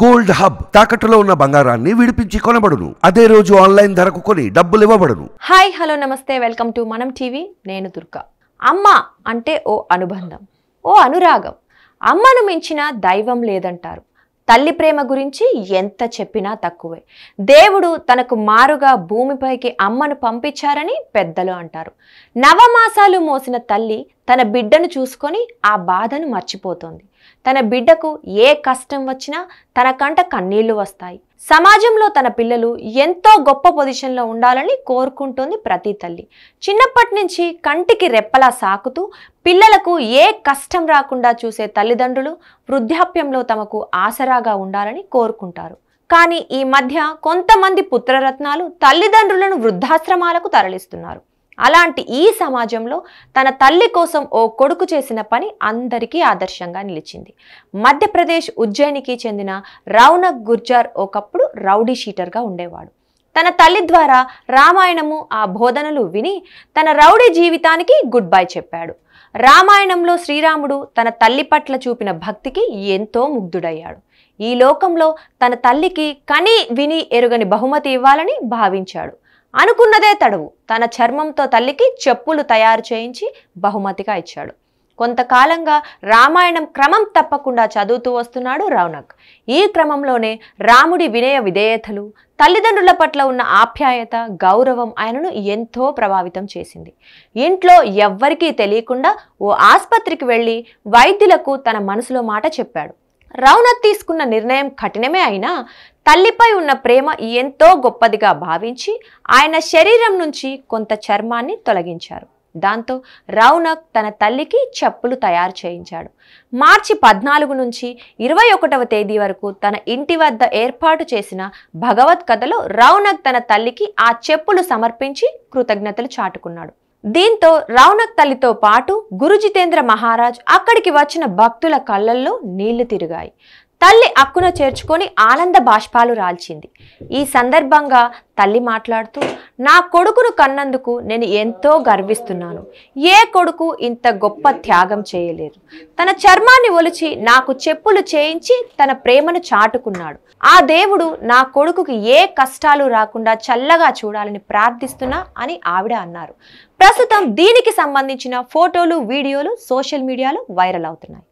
gold hub తాకట్టులో ఉన్న బంగారాన్ని విడిపించి కొనబడును అదే రోజు ఆన్లైన్ ధరకు కొని డబ్బులు ఇవ్వబడును హాయ్ హలో నమస్తే వెల్కమ్ టు మనం టీవీ నేను దుర్గా అమ్మ అంటే ఓ అనుబంధం ఓ అనురాగం అమ్మను మించిన దైవం లేదంటారు తల్లి ప్రేమ గురించి ఎంత చెప్పినా తక్కువే దేవుడు తనకు మారుగా భూమిపైకి అమ్మను పంపించారని పెద్దలు అంటారు నవమాసాలు మోసిన తల్లి తన బిడ్డను చూసుకొని ఆ బాధను మర్చిపోతుంది తన బిడ్డకు ఏ కష్టం వచ్చినా తన కంట కన్నీళ్లు వస్తాయి సమాజంలో తన పిల్లలు ఎంతో గొప్ప పొజిషన్లో ఉండాలని కోరుకుంటుంది ప్రతి తల్లి చిన్నప్పటి నుంచి కంటికి రెప్పలా సాకుతూ పిల్లలకు ఏ కష్టం రాకుండా చూసే తల్లిదండ్రులు వృద్ధాప్యంలో తమకు ఆసరాగా ఉండాలని కోరుకుంటారు కానీ ఈ మధ్య కొంతమంది పుత్రరత్నాలు తల్లిదండ్రులను వృద్ధాశ్రమాలకు తరలిస్తున్నారు అలాంటి ఈ సమాజంలో తన తల్లి కోసం ఓ కొడుకు చేసిన పని అందరికీ ఆదర్శంగా నిలిచింది మధ్యప్రదేశ్ ఉజ్జయినికి చెందిన రౌనక్ గుర్జార్ ఒకప్పుడు రౌడీ షీటర్గా ఉండేవాడు తన తల్లి ద్వారా రామాయణము ఆ బోధనలు విని తన రౌడీ జీవితానికి గుడ్ బై చెప్పాడు రామాయణంలో శ్రీరాముడు తన తల్లి పట్ల చూపిన భక్తికి ఎంతో ముగ్ధుడయ్యాడు ఈ లోకంలో తన తల్లికి కని విని ఎరుగని బహుమతి ఇవ్వాలని భావించాడు అనుకున్నదే తడువు తన చర్మంతో తల్లికి చెప్పులు తయారు చేయించి బహుమతిగా ఇచ్చాడు కొంతకాలంగా రామాయణం క్రమం తప్పకుండా చదువుతూ వస్తున్నాడు రౌనక్ ఈ క్రమంలోనే రాముడి వినయ విధేయతలు తల్లిదండ్రుల పట్ల ఉన్న ఆప్యాయత గౌరవం ఆయనను ఎంతో ప్రభావితం చేసింది ఇంట్లో ఎవ్వరికీ తెలియకుండా ఓ ఆసుపత్రికి వెళ్ళి వైద్యులకు తన మనసులో మాట చెప్పాడు రౌనక్ తీసుకున్న నిర్ణయం కఠినమే అయినా తల్లిపై ఉన్న ప్రేమ ఎంతో గొప్పదిగా భావించి ఆయన శరీరం నుంచి కొంత చర్మాన్ని తొలగించారు దాంతో రౌనక్ తన తల్లికి చెప్పులు తయారు చేయించాడు మార్చి పద్నాలుగు నుంచి ఇరవై ఒకటవ తేదీ వరకు తన ఇంటి వద్ద ఏర్పాటు చేసిన భగవత్ కథలో రౌనక్ తన తల్లికి ఆ చెప్పులు సమర్పించి కృతజ్ఞతలు చాటుకున్నాడు దీంతో రౌనక్ తల్లితో పాటు గురుజితేంద్ర మహారాజ్ అక్కడికి వచ్చిన భక్తుల కళ్ళల్లో నీళ్లు తిరిగాయి తల్లి అక్కున చేర్చుకొని ఆనంద బాష్పాలు రాల్చింది ఈ సందర్భంగా తల్లి మాట్లాడుతూ నా కొడుకును కన్నందుకు నేను ఎంతో గర్విస్తున్నాను ఏ కొడుకు ఇంత గొప్ప త్యాగం చేయలేదు తన చర్మాన్ని ఒలిచి నాకు చెప్పులు చేయించి తన ప్రేమను చాటుకున్నాడు ఆ దేవుడు నా కొడుకుకి ఏ కష్టాలు రాకుండా చల్లగా చూడాలని ప్రార్థిస్తున్నా అని ఆవిడ అన్నారు ప్రస్తుతం దీనికి సంబంధించిన ఫోటోలు వీడియోలు సోషల్ మీడియాలో వైరల్ అవుతున్నాయి